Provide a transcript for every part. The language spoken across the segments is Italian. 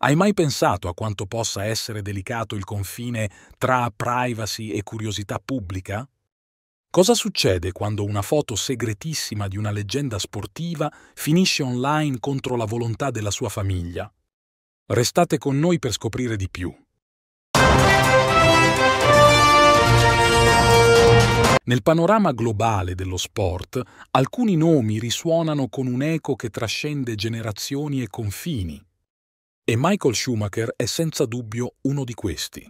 Hai mai pensato a quanto possa essere delicato il confine tra privacy e curiosità pubblica? Cosa succede quando una foto segretissima di una leggenda sportiva finisce online contro la volontà della sua famiglia? Restate con noi per scoprire di più. Nel panorama globale dello sport, alcuni nomi risuonano con un'eco che trascende generazioni e confini e Michael Schumacher è senza dubbio uno di questi.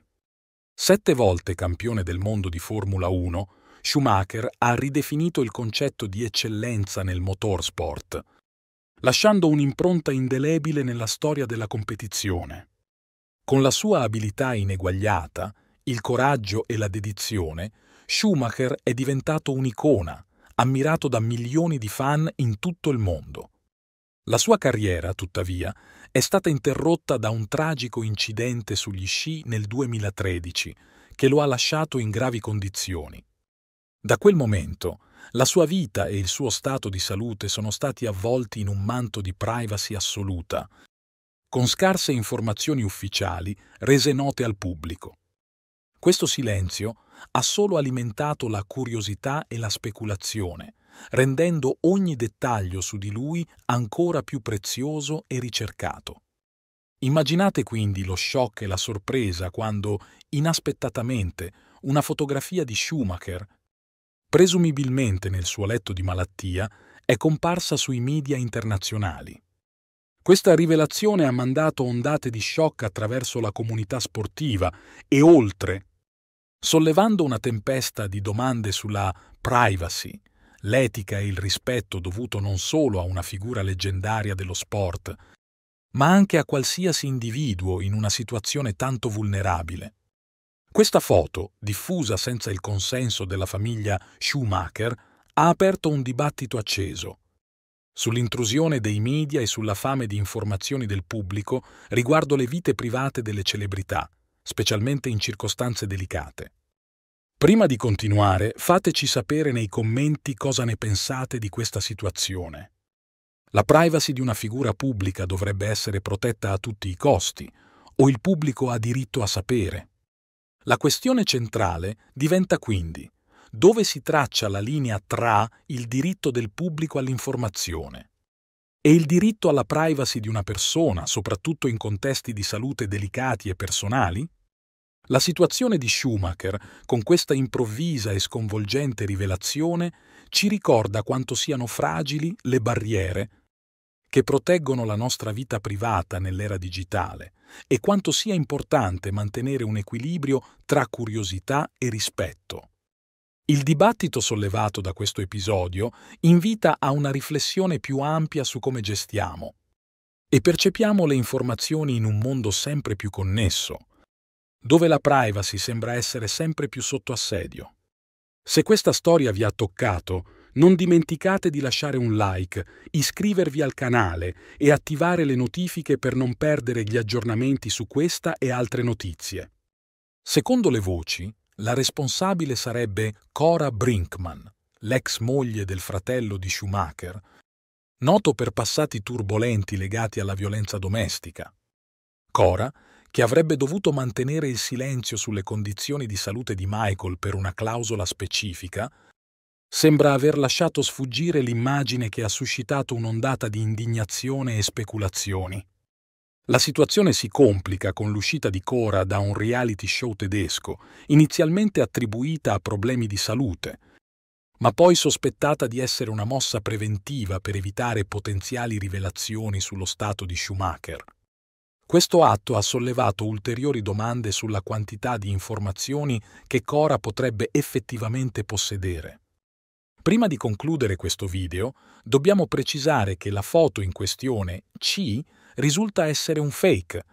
Sette volte campione del mondo di Formula 1, Schumacher ha ridefinito il concetto di eccellenza nel motorsport, lasciando un'impronta indelebile nella storia della competizione. Con la sua abilità ineguagliata, il coraggio e la dedizione, Schumacher è diventato un'icona, ammirato da milioni di fan in tutto il mondo. La sua carriera, tuttavia, è stata interrotta da un tragico incidente sugli sci nel 2013 che lo ha lasciato in gravi condizioni. Da quel momento la sua vita e il suo stato di salute sono stati avvolti in un manto di privacy assoluta, con scarse informazioni ufficiali rese note al pubblico. Questo silenzio ha solo alimentato la curiosità e la speculazione, rendendo ogni dettaglio su di lui ancora più prezioso e ricercato. Immaginate quindi lo shock e la sorpresa quando, inaspettatamente, una fotografia di Schumacher, presumibilmente nel suo letto di malattia, è comparsa sui media internazionali. Questa rivelazione ha mandato ondate di shock attraverso la comunità sportiva e oltre, sollevando una tempesta di domande sulla privacy, l'etica e il rispetto dovuto non solo a una figura leggendaria dello sport, ma anche a qualsiasi individuo in una situazione tanto vulnerabile. Questa foto, diffusa senza il consenso della famiglia Schumacher, ha aperto un dibattito acceso sull'intrusione dei media e sulla fame di informazioni del pubblico riguardo le vite private delle celebrità, specialmente in circostanze delicate. Prima di continuare, fateci sapere nei commenti cosa ne pensate di questa situazione. La privacy di una figura pubblica dovrebbe essere protetta a tutti i costi, o il pubblico ha diritto a sapere. La questione centrale diventa quindi dove si traccia la linea tra il diritto del pubblico all'informazione e il diritto alla privacy di una persona, soprattutto in contesti di salute delicati e personali, la situazione di Schumacher, con questa improvvisa e sconvolgente rivelazione, ci ricorda quanto siano fragili le barriere che proteggono la nostra vita privata nell'era digitale e quanto sia importante mantenere un equilibrio tra curiosità e rispetto. Il dibattito sollevato da questo episodio invita a una riflessione più ampia su come gestiamo e percepiamo le informazioni in un mondo sempre più connesso, dove la privacy sembra essere sempre più sotto assedio. Se questa storia vi ha toccato, non dimenticate di lasciare un like, iscrivervi al canale e attivare le notifiche per non perdere gli aggiornamenti su questa e altre notizie. Secondo le voci, la responsabile sarebbe Cora Brinkman, l'ex moglie del fratello di Schumacher, noto per passati turbolenti legati alla violenza domestica. Cora che avrebbe dovuto mantenere il silenzio sulle condizioni di salute di Michael per una clausola specifica, sembra aver lasciato sfuggire l'immagine che ha suscitato un'ondata di indignazione e speculazioni. La situazione si complica con l'uscita di Cora da un reality show tedesco, inizialmente attribuita a problemi di salute, ma poi sospettata di essere una mossa preventiva per evitare potenziali rivelazioni sullo stato di Schumacher. Questo atto ha sollevato ulteriori domande sulla quantità di informazioni che Cora potrebbe effettivamente possedere. Prima di concludere questo video, dobbiamo precisare che la foto in questione, C, risulta essere un fake,